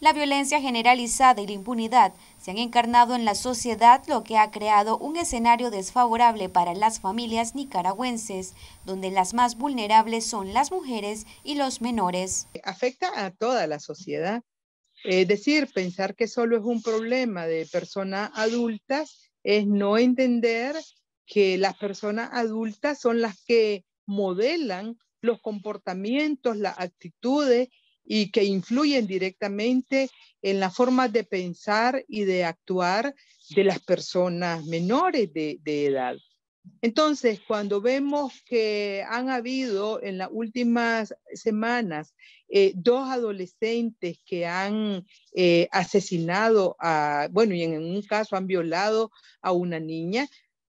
La violencia generalizada y la impunidad se han encarnado en la sociedad, lo que ha creado un escenario desfavorable para las familias nicaragüenses, donde las más vulnerables son las mujeres y los menores. Afecta a toda la sociedad. Es decir, pensar que solo es un problema de personas adultas es no entender que las personas adultas son las que modelan los comportamientos, las actitudes y que influyen directamente en la forma de pensar y de actuar de las personas menores de, edad. Entonces, cuando vemos que han habido en las últimas semanas eh, dos adolescentes que han eh, asesinado a, bueno, y en un caso han violado a una niña,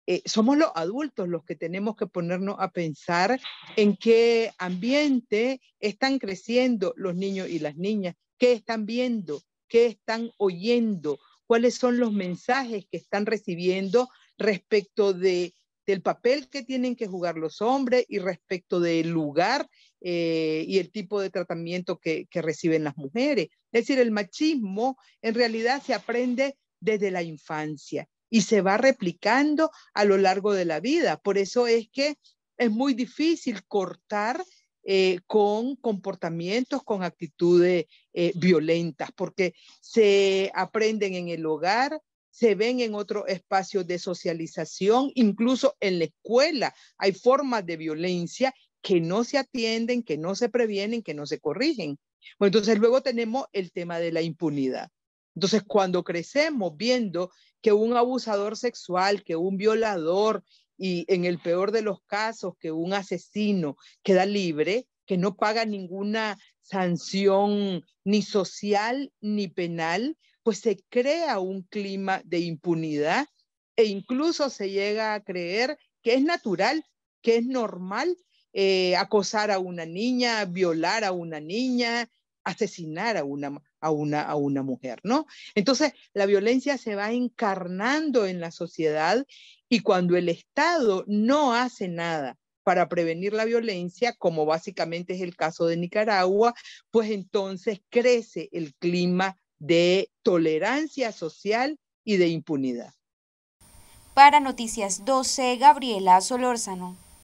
eh, somos los adultos los que tenemos que ponernos a pensar en qué ambiente están creciendo los niños y las niñas, qué están viendo, qué están oyendo, cuáles son los mensajes que están recibiendo respecto de, del papel que tienen que jugar los hombres y respecto del lugar eh, y el tipo de tratamiento que, que reciben las mujeres. Es decir, el machismo en realidad se aprende desde la infancia y se va replicando a lo largo de la vida. Por eso es que es muy difícil cortar eh, con comportamientos, con actitudes eh, violentas, porque se aprenden en el hogar, se ven en otro espacio de socialización, incluso en la escuela hay formas de violencia que no se atienden, que no se previenen, que no se corrigen. Bueno, entonces luego tenemos el tema de la impunidad. Entonces, cuando crecemos viendo que un abusador sexual, que un violador y en el peor de los casos, que un asesino queda libre, que no paga ninguna sanción ni social ni penal, pues se crea un clima de impunidad e incluso se llega a creer que es natural, que es normal eh, acosar a una niña, violar a una niña, asesinar a una, a una, a una mujer, ¿no? Entonces, la violencia se va encarnando en la sociedad y cuando el Estado no hace nada para prevenir la violencia, como básicamente es el caso de Nicaragua, pues entonces crece el clima de tolerancia social y de impunidad. Para Noticias 12, Gabriela Solórzano.